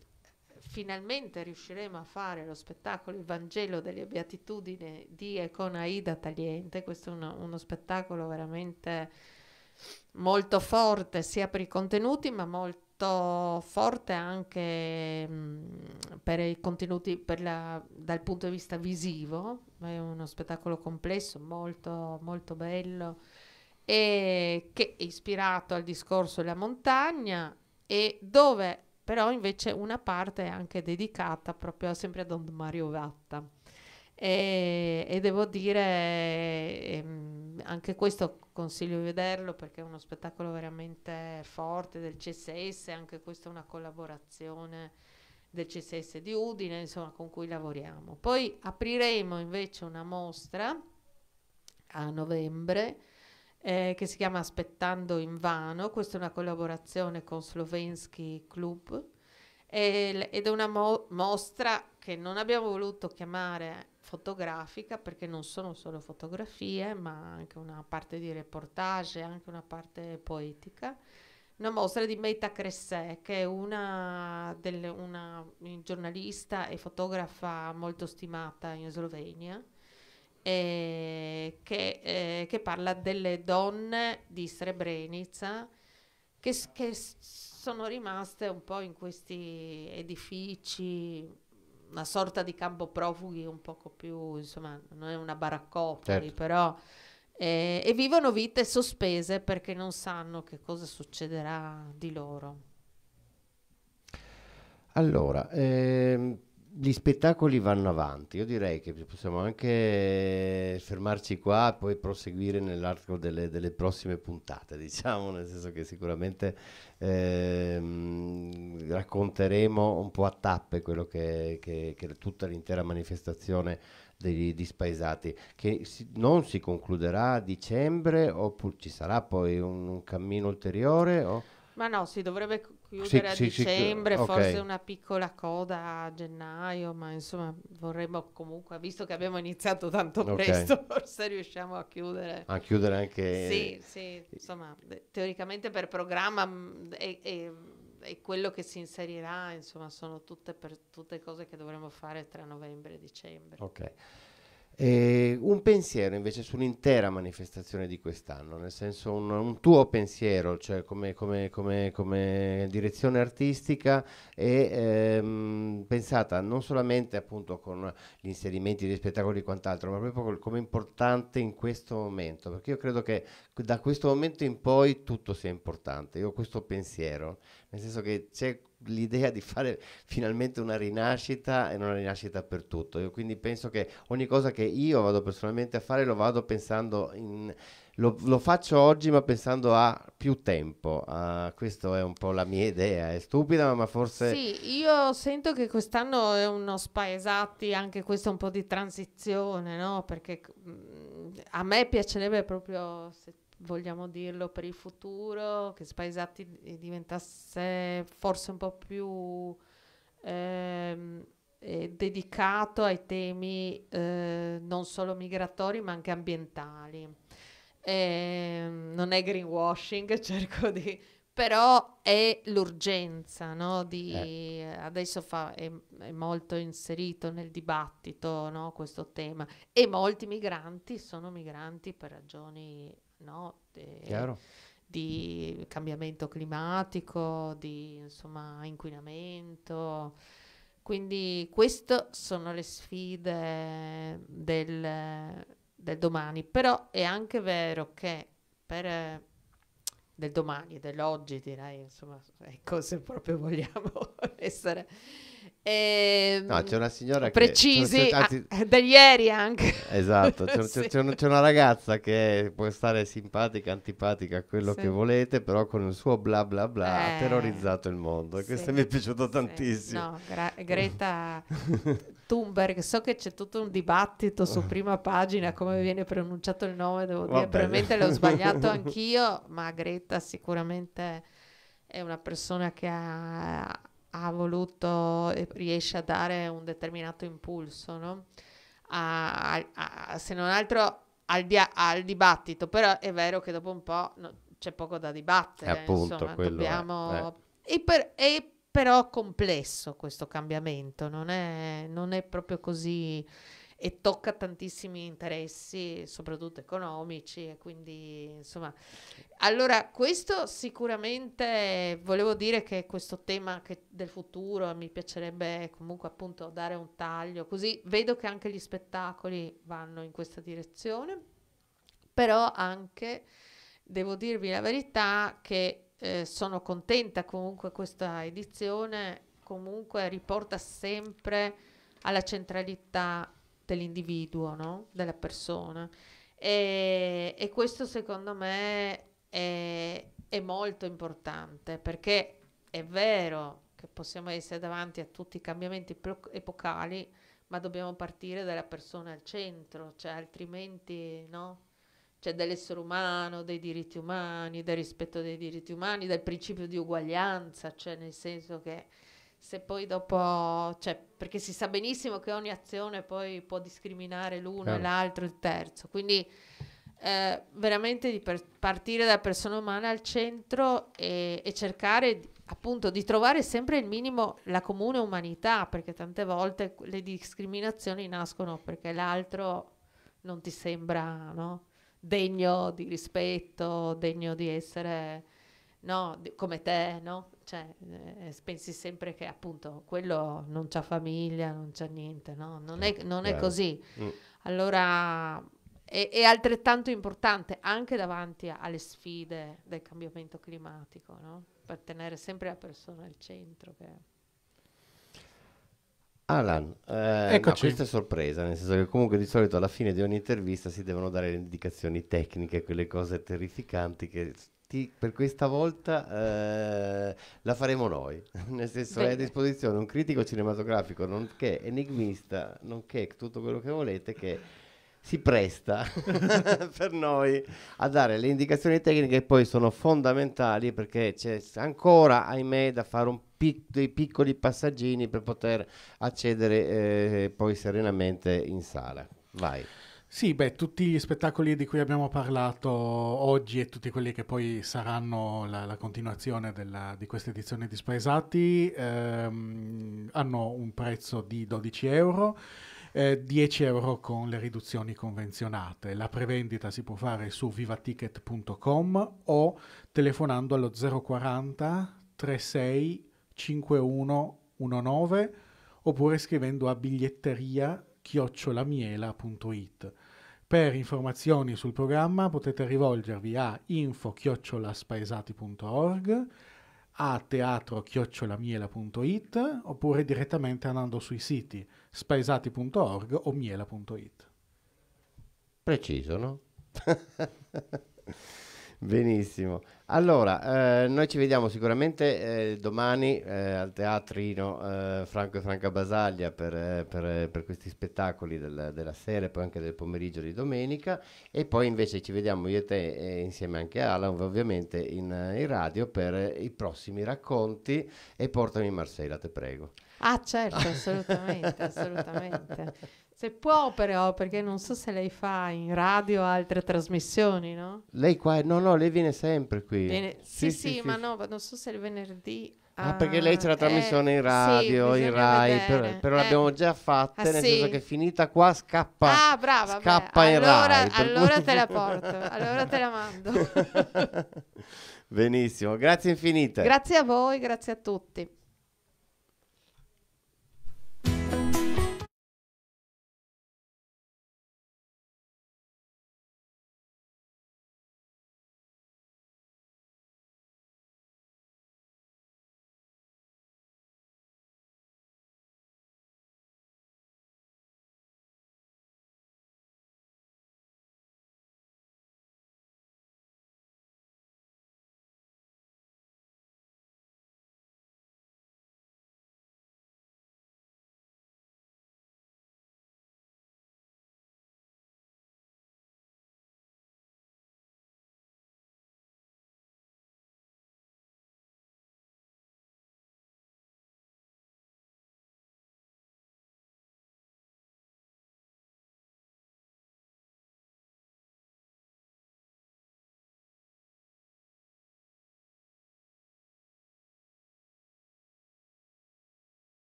finalmente riusciremo a fare lo spettacolo Il Vangelo delle Beatitudini di e con Aida Tagliente. Questo è uno, uno spettacolo veramente molto forte sia per i contenuti ma molto forte anche mh, mm, per i contenuti per la, dal punto di vista visivo, è uno spettacolo complesso, molto, molto bello, e che è ispirato al discorso della montagna e dove però invece una parte è anche dedicata proprio sempre a Don Mario Vatta. E, e devo dire, ehm, anche questo consiglio di vederlo perché è uno spettacolo veramente forte del CSS, anche questa è una collaborazione del CSS di Udine, insomma, con cui lavoriamo. Poi apriremo invece una mostra a novembre eh, che si chiama Aspettando in vano, questa è una collaborazione con Slovensky Club eh, ed è una mo- mostra che non abbiamo voluto chiamare fotografica perché non sono solo fotografie ma anche una parte di reportage, anche una parte poetica una mostra di Meta Cressé, che è una, delle, una, giornalista e fotografa molto stimata in Slovenia, eh, che, eh, che, parla delle donne di Srebrenica che, che sono rimaste un po' in questi edifici, una sorta di campo profughi un poco più, insomma, non è una baraccopoli, certo. però... Eh, e vivono vite sospese perché non sanno che cosa succederà di loro. Allora, ehm gli spettacoli vanno avanti, io direi che possiamo anche fermarci qua e poi proseguire nell'arco delle, delle, prossime puntate, diciamo, nel senso che sicuramente ehm, racconteremo un po' a tappe quello che, che, che tutta l'intera manifestazione degli dispaesati, che si, non si concluderà a dicembre oppure ci sarà poi un, un cammino ulteriore? O? Ma no, si dovrebbe chiudere sì, a sì, dicembre, sì, okay. forse una piccola coda a gennaio, ma insomma vorremmo comunque, visto che abbiamo iniziato tanto okay. presto, forse riusciamo a chiudere. A chiudere anche... Sì, sì, insomma, teoricamente per programma è, è, è quello che si inserirà, insomma, sono tutte, per, tutte cose che dovremmo fare tra novembre e dicembre. Ok. E un pensiero invece sull'intera manifestazione di quest'anno, nel senso un, un tuo pensiero, cioè come, come, come, come direzione artistica e ehm, pensata non solamente appunto con gli inserimenti di spettacoli e quant'altro, ma proprio come importante in questo momento, perché io credo che da questo momento in poi tutto sia importante, io ho questo pensiero, nel senso che c'è l'idea di fare finalmente una rinascita e una rinascita per tutto. Io quindi penso che ogni cosa che io vado personalmente a fare lo vado pensando in... Lo, lo, faccio oggi ma pensando a più tempo, uh, ah, questa è un po' la mia idea, è stupida ma forse... Sì, io sento che quest'anno è uno spaesati, anche questo è un po' di transizione, no? Perché mm, a me piacerebbe proprio, se vogliamo dirlo, per il futuro, che Spaesatti diventasse forse un po' più ehm, eh, dedicato ai temi eh, non solo migratori ma anche ambientali. Eh, non è greenwashing, cerco di... però è l'urgenza, no? Di, eh. adesso fa, è, è, molto inserito nel dibattito no? questo tema e molti migranti sono migranti per ragioni no? De, di cambiamento climatico, di insomma, inquinamento. Quindi queste sono le sfide del, del, domani, però è anche vero che per del domani, dell'oggi direi, insomma, ecco se proprio vogliamo essere eh, no, c'è una signora precisi, che... Precisi, da ieri ah, anche. Esatto, c'è, sì. c'è, c'è, una ragazza che può stare simpatica, antipatica, quello sì. che volete, però con il suo bla bla bla eh, ha terrorizzato il mondo. Sì, Questo mi è piaciuto tantissimo. No, Gra- Greta Thunberg, so che c'è tutto un dibattito su prima pagina, come viene pronunciato il nome, devo Va dire, bene. probabilmente l'ho sbagliato anch'io, ma Greta sicuramente è una persona che ha ha voluto e riesce a dare un determinato impulso, no? a, a, a, se non altro al, dia- al, dibattito, però è vero che dopo un po' no, c'è poco da dibattere, eh, appunto, insomma, dobbiamo... È, eh. e, per, e però complesso questo cambiamento, non è, non è proprio così e tocca tantissimi interessi, soprattutto economici, e quindi insomma. Allora, questo sicuramente volevo dire che questo tema che del futuro mi piacerebbe comunque appunto dare un taglio, così vedo che anche gli spettacoli vanno in questa direzione, però anche devo dirvi la verità che eh, sono contenta comunque questa edizione comunque riporta sempre alla centralità dell'individuo, no? della persona. E, e, questo secondo me è, è molto importante perché è vero che possiamo essere davanti a tutti i cambiamenti epocali, ma dobbiamo partire dalla persona al centro, cioè altrimenti no? Cioè dell'essere umano, dei diritti umani, del rispetto dei diritti umani, del principio di uguaglianza, cioè nel senso che se poi dopo, cioè, perché si sa benissimo che ogni azione poi può discriminare l'uno claro. e l'altro, il terzo, quindi eh, veramente di per- partire dalla persona umana al centro e, e cercare di, appunto di trovare sempre il minimo, la comune umanità, perché tante volte le discriminazioni nascono perché l'altro non ti sembra no? degno di rispetto, degno di essere no? come te, no? Cioè, eh, eh, pensi sempre che appunto quello non c'ha famiglia, non c'ha niente, no? Non è, non è così. Mm. Allora è, è, altrettanto importante anche davanti alle sfide del cambiamento climatico, no? Per tenere sempre la persona al centro. Che... Alan, eh, no, questa è sorpresa, nel senso che comunque di solito alla fine di ogni intervista si devono dare le indicazioni tecniche, quelle cose terrificanti che ti, per questa volta eh, la faremo noi. Nel senso, Bene. è a disposizione un critico cinematografico, nonché enigmista, nonché tutto quello che volete, che si presta per noi a dare le indicazioni tecniche che poi sono fondamentali perché c'è ancora, ahimè, da fare un dei piccoli passaggini per poter accedere eh, poi serenamente in sala. Vai. Sì, beh, tutti gli spettacoli di cui abbiamo parlato oggi e tutti quelli che poi saranno la, la continuazione della, di questa edizione di Spaesati ehm, hanno un prezzo di 12 euro. Eh, 10 euro con le riduzioni convenzionate. La prevendita si può fare su vivaticket.com o telefonando allo 040 36 51 19 oppure scrivendo a biglietteria chiocciolamiela.it. Per informazioni sul programma potete rivolgervi a info-spaesati.org, a teatro-miela.it oppure direttamente andando sui siti spaesati.org o miela.it. Preciso, no? Benissimo. Allora, eh, noi ci vediamo sicuramente eh, domani eh, al teatrino eh, Franco e Franca Basaglia per, eh, per, eh, per questi spettacoli del, della sera e poi anche del pomeriggio di domenica e poi invece ci vediamo io e te insieme anche a Alan ovviamente in, in radio per i prossimi racconti e portami Marcella, te prego. Ah certo, assolutamente, assolutamente. Se può però, perché non so se lei fa in radio altre trasmissioni, no? Lei qua, no, no, lei viene sempre qui. Viene, sì, sì, sì, sì ma no, non so se il venerdì... Ah, ah perché lei c'è la trasmissione eh, in radio, in Rai, però, però eh. l'abbiamo già fatta, ah, nel senso che finita qua scappa, ah, brava, scappa beh, in allora, Rai. Allora cui... te la porto, allora te la mando. Benissimo, grazie infinite. Grazie a voi, grazie a tutti.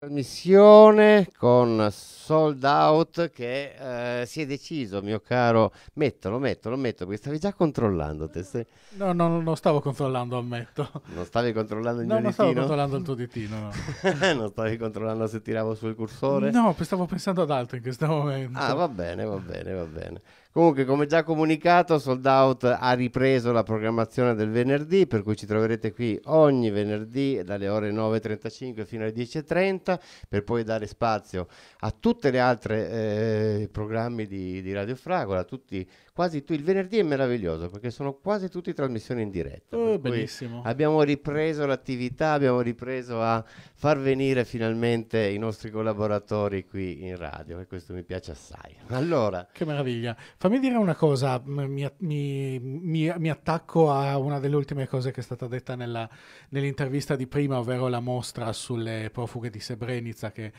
trasmissione con sold out che eh, si è deciso mio caro mettono mettono mettono perché stavi già controllando te stai... no, no non stavo controllando ammetto non stavi controllando il no, mio non ditino? stavo controllando il tuo ditino no. non stavi controllando se tiravo sul cursore no stavo pensando ad altro in questo momento ah va bene va bene va bene Comunque, come già comunicato, Sold Out ha ripreso la programmazione del venerdì, per cui ci troverete qui ogni venerdì dalle ore 9.35 fino alle 10.30, per poi dare spazio a tutti gli altri eh, programmi di, di Radio Fragola, a tutti quasi tu, il venerdì è meraviglioso perché sono quasi tutti trasmissioni in diretta. Oh, benissimo. Abbiamo ripreso l'attività, abbiamo ripreso a far venire finalmente i nostri collaboratori qui in radio e questo mi piace assai. Allora, che meraviglia. Fammi dire una cosa, mi, mi, mi, mi attacco a una delle ultime cose che è stata detta nella, nell'intervista di prima, ovvero la mostra sulle profughe di Srebrenica che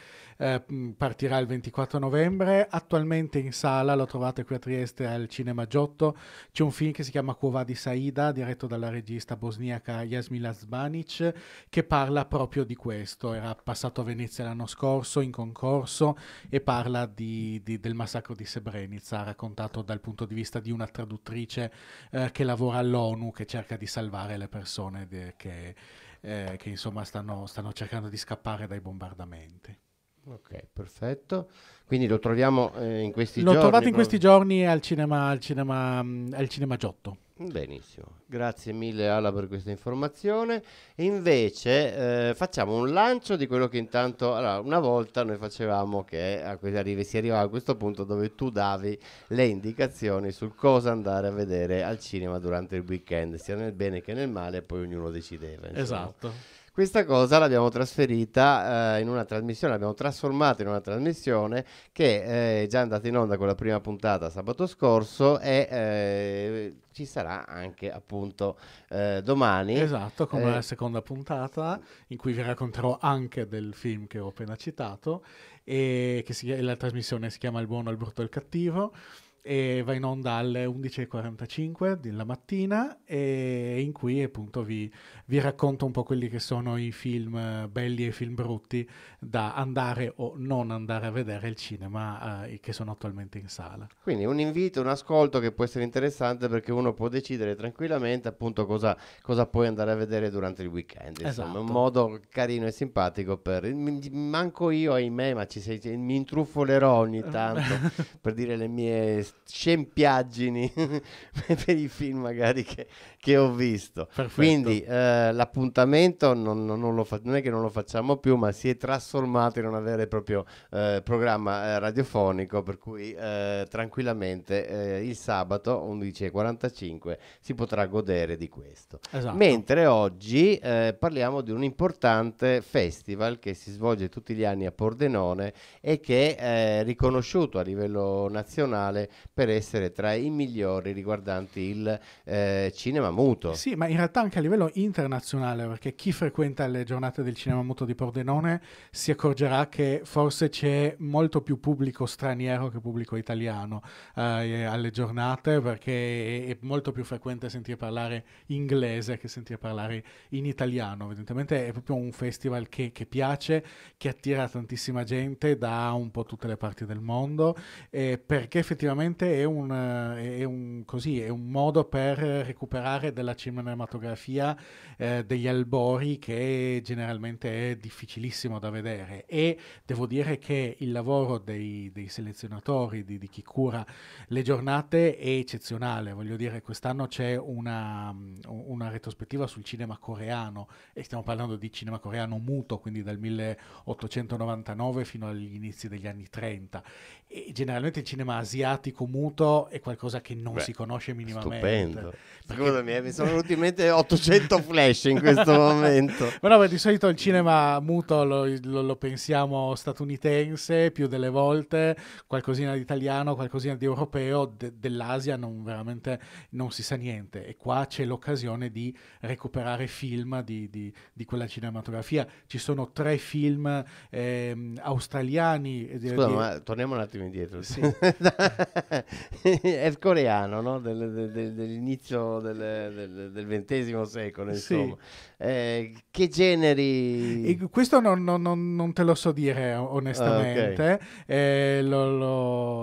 eh, mm, partirà il 24 novembre, attualmente in sala, lo trovate qui a Trieste al Cinema Giotto, c'è un film che si chiama Cuova di Saida, diretto dalla regista bosniaca Jasmin Lazbanic, che parla proprio di questo, era passato a Venezia l'anno scorso in concorso e parla di, di, del massacro di Srebrenica, raccontato dal punto di vista di una traduttrice eh, che lavora all'ONU, che cerca di salvare le persone de, che... Eh, che insomma stanno, stanno cercando di scappare dai bombardamenti. Ok, perfetto. Quindi lo troviamo eh, in questi L'ho giorni. L'ho trovato in questi giorni al cinema, al cinema, mm, al cinema Giotto. Benissimo, grazie mille Ala per questa informazione. E invece eh, facciamo un lancio di quello che intanto allora, una volta noi facevamo che arrivi, si arrivava a questo punto dove tu davi le indicazioni su cosa andare a vedere al cinema durante il weekend, sia nel bene che nel male, poi ognuno decideva. Insomma. Esatto. Questa cosa l'abbiamo trasferita eh, in una trasmissione, l'abbiamo trasformata in una trasmissione che eh, è già andata in onda con la prima puntata sabato scorso e eh, ci sarà anche appunto eh, domani. Esatto, come eh, la seconda puntata in cui vi racconterò anche del film che ho appena citato e che si, la trasmissione si chiama Il buono, il brutto e il cattivo e va in onda alle 11.45 della mattina e in cui appunto vi, vi, racconto un po' quelli che sono i film eh, belli e i film brutti da andare o non andare a vedere il cinema eh, che sono attualmente in sala. Quindi un invito, un ascolto che può essere interessante perché uno può decidere tranquillamente appunto cosa, cosa puoi andare a vedere durante il weekend. Esatto. Insomma, un modo carino e simpatico per... Manco io, ahimè, ma ci sei, mi intruffolerò ogni tanto per dire le mie scempiaggini per i film magari che, che ho visto. Perfetto. Quindi eh, l'appuntamento non, non, non, fa- non, è che non lo facciamo più, ma si è trasformato in un vero e proprio eh, programma eh, radiofonico, per cui eh, tranquillamente eh, il sabato 11.45 si potrà godere di questo. Esatto. Mentre oggi eh, parliamo di un importante festival che si svolge tutti gli anni a Pordenone e che è riconosciuto a livello nazionale per essere tra i migliori riguardanti il eh, cinema muto. Sì, ma in realtà anche a livello internazionale, perché chi frequenta le giornate del cinema muto di Pordenone si accorgerà che forse c'è molto più pubblico straniero che pubblico italiano eh, alle giornate, perché è molto più frequente sentire parlare inglese che sentire parlare in italiano. Evidentemente è proprio un festival che, che piace, che attira tantissima gente da un po' tutte le parti del mondo, eh, perché effettivamente sicuramente è un, eh, è un, così, è un modo per recuperare della cinematografia eh, degli albori che generalmente è difficilissimo da vedere e devo dire che il lavoro dei, dei selezionatori, di, di, chi cura le giornate è eccezionale, voglio dire quest'anno c'è una, mm, una retrospettiva sul cinema coreano e stiamo parlando di cinema coreano muto, quindi dal 1899 fino agli inizi degli anni 30 e generalmente il cinema asiatico muto è qualcosa che non Beh, si conosce minimamente. Stupendo. Perché... Scusami, mi sono venuti in mente 800 flash in questo momento. Ma no, di solito il cinema muto lo, lo, lo, pensiamo statunitense più delle volte, qualcosina di italiano, qualcosina di europeo, de, dell'Asia non veramente non si sa niente. E qua c'è l'occasione di recuperare film di, di, di quella cinematografia. Ci sono tre film ehm, eh, australiani. Scusa, di... ma torniamo un attimo attimo indietro. Sì. è coreano no? del, del, del, dell'inizio del, XX secolo, insomma. Sì. Eh, che generi... E questo non, non, non, te lo so dire onestamente. Ah, okay. eh, lo,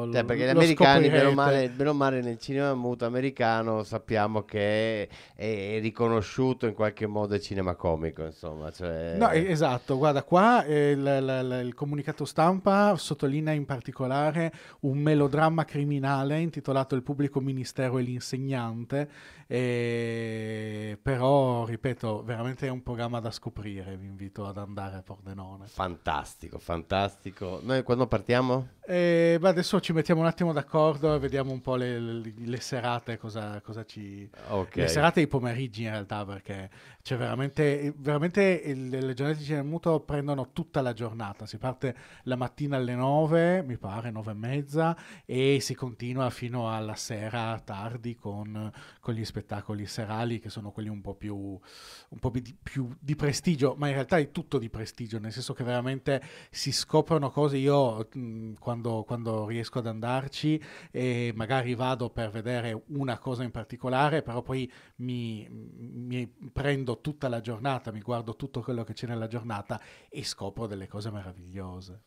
lo, cioè, perché gli americani, meno o, male, male, nel cinema muto americano, sappiamo che è, è, riconosciuto in qualche modo il cinema comico, insomma. Cioè... No, esatto, guarda, qua il, eh, il, il comunicato stampa sottolinea in particolare fare un melodramma criminale intitolato Il pubblico ministero e l'insegnante, e però, ripeto, veramente è un programma da scoprire, vi invito ad andare a Pordenone. Fantastico, fantastico. Noi quando partiamo? E, beh, adesso ci mettiamo un attimo d'accordo e vediamo un po' le, le, le serate, cosa, cosa ci... Okay. Le serate e i pomeriggi in realtà, perché c'è veramente, veramente il, le giornalistiche del mutuo prendono tutta la giornata, si parte la mattina alle 9, mi pare, 9 e mezza, e si continua fino alla sera tardi con con gli spettacoli serali, che sono quelli un po' più, un po di, più di prestigio, ma in realtà è tutto di prestigio, nel senso che veramente si scoprono cose. Io mh, mm, quando, quando riesco ad andarci e magari vado per vedere una cosa in particolare, però poi mi, mi prendo tutta la giornata, mi guardo tutto quello che c'è nella giornata e scopro delle cose meravigliose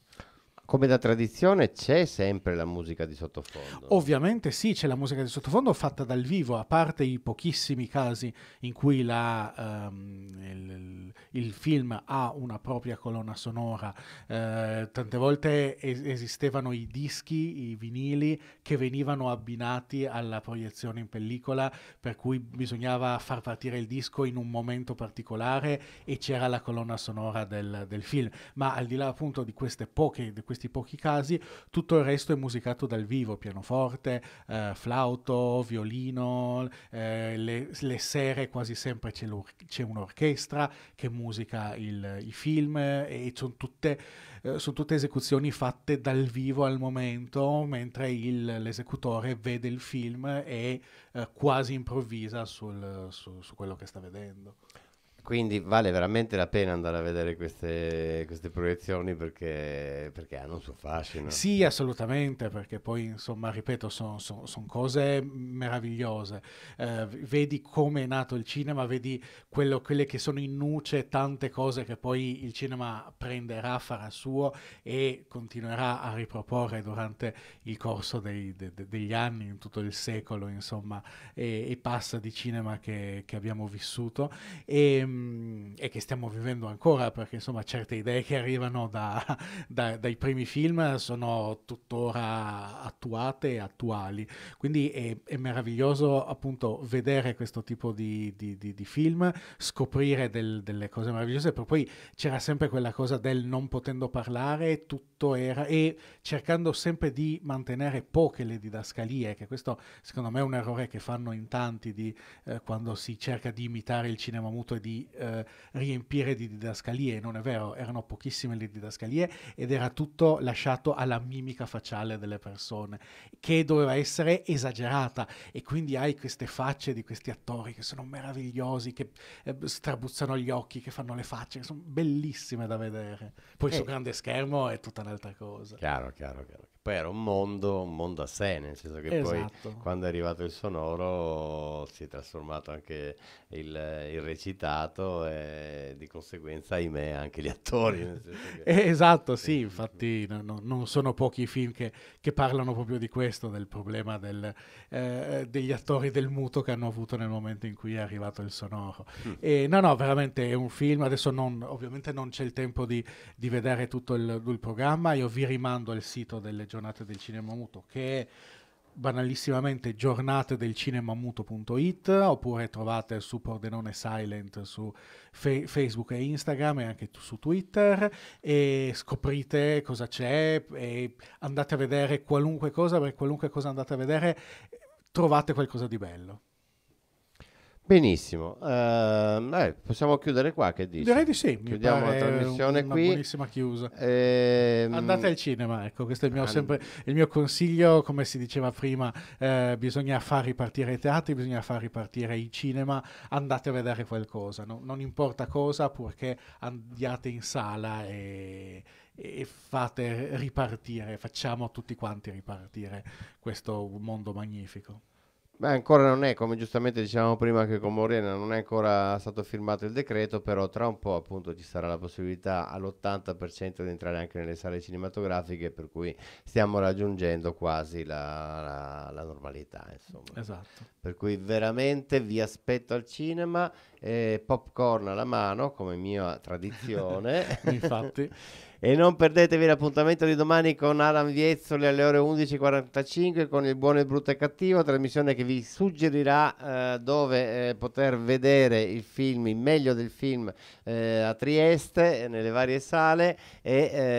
come da tradizione c'è sempre la musica di sottofondo. Ovviamente sì, c'è la musica di sottofondo fatta dal vivo, a parte i pochissimi casi in cui la, um, il, il, film ha una propria colonna sonora. Uh, tante volte es- esistevano i dischi, i vinili che venivano abbinati alla proiezione in pellicola, per cui bisognava far partire il disco in un momento particolare e c'era la colonna sonora del, del film. Ma al di là appunto di queste poche, di queste questi pochi casi, tutto il resto è musicato dal vivo, pianoforte, eh, flauto, violino, eh, le, le, sere quasi sempre c'è, c'è un'orchestra che musica il, i film e sono tutte, eh, son tutte, esecuzioni fatte dal vivo al momento, mentre il, l'esecutore vede il film e eh, quasi improvvisa sul, su, su quello che sta vedendo. Quindi vale veramente la pena andare a vedere queste, queste proiezioni perché, perché, hanno un suo fascino. Sì, assolutamente, perché poi, insomma, ripeto, sono son, son cose meravigliose. Eh, vedi come è nato il cinema, vedi quello, quelle che sono in nuce tante cose che poi il cinema prenderà, farà suo e continuerà a riproporre durante il corso dei, de, de, degli anni, in tutto il secolo, insomma, e, e passa di cinema che, che abbiamo vissuto. E, ehm, Ehm, e, che stiamo vivendo ancora perché insomma certe idee che arrivano da, da, dai primi film sono tuttora attuate e attuali quindi è, è meraviglioso appunto vedere questo tipo di, di, di, di film scoprire del, delle cose meravigliose però poi c'era sempre quella cosa del non potendo parlare tutto era e cercando sempre di mantenere poche le didascalie che questo secondo me è un errore che fanno in tanti di, eh, quando si cerca di imitare il cinema muto e di eh, riempire di didascalie, non è vero, erano pochissime le didascalie ed era tutto lasciato alla mimica facciale delle persone, che doveva essere esagerata e quindi hai queste facce di questi attori che sono meravigliosi, che eh, strabuzzano gli occhi, che fanno le facce, che sono bellissime da vedere. Poi eh. sul grande schermo è tutta un'altra cosa. Chiaro, chiaro, chiaro. Poi era un mondo, un mondo a sé, nel senso che esatto. poi quando è arrivato il sonoro si è trasformato anche il, il recitato sbagliato e di conseguenza, ahimè, anche gli attori. Che... Eh, esatto, sì, infatti no, no, non sono pochi i film che, che, parlano proprio di questo, del problema del, eh, degli attori del muto che hanno avuto nel momento in cui è arrivato il sonoro. Mm. E, no, no, veramente è un film, adesso non, ovviamente non c'è il tempo di, di vedere tutto il, il programma, io vi rimando al sito delle giornate del cinema muto che è banalissimamente giornate del cinemamuto.it oppure trovate su Pordenone Silent su fe- Facebook e Instagram e anche su Twitter e scoprite cosa c'è e andate a vedere qualunque cosa perché qualunque cosa andate a vedere trovate qualcosa di bello. Benissimo, uh, eh, possiamo chiudere qua, che dici? Direi di sì, chiudiamo la trasmissione una qui. Buonissima chiusa. Ehm... Andate al cinema, ecco, questo è il mio, And... sempre, il mio consiglio, come si diceva prima, eh, bisogna far ripartire i teatri, bisogna far ripartire i cinema, andate a vedere qualcosa, no? non importa cosa, purché andiate in sala e, e fate ripartire, facciamo tutti quanti ripartire questo mondo magnifico. Beh, ancora non è, come giustamente dicevamo prima che con Morena non è ancora stato firmato il decreto, però tra un po' appunto ci sarà la possibilità all'80% di entrare anche nelle sale cinematografiche, per cui stiamo raggiungendo quasi la, la, la normalità, insomma. Esatto. Per cui veramente vi aspetto al cinema, eh, popcorn alla mano, come mia tradizione. Infatti. E non perdetevi l'appuntamento di domani con Adam Viezzoli alle ore 11.45 con il buono, il brutto e cattivo, trasmissione che vi suggerirà eh, dove eh, poter vedere il film, il meglio del film eh, a Trieste, nelle varie sale e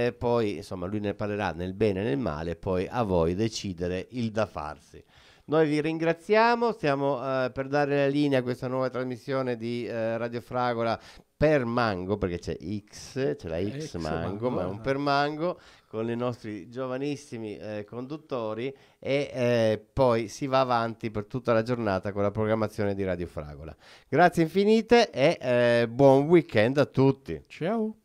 eh, poi insomma lui ne parlerà nel bene e nel male, poi a voi decidere il da farsi. Noi vi ringraziamo, stiamo eh, per dare la linea a questa nuova trasmissione di eh, Radio Fragola per mango, perché c'è X, c'è la X, X mango, mango, ma è un eh. per mango con i nostri giovanissimi eh, conduttori e eh, poi si va avanti per tutta la giornata con la programmazione di Radio Fragola. Grazie infinite e eh, buon weekend a tutti. Ciao.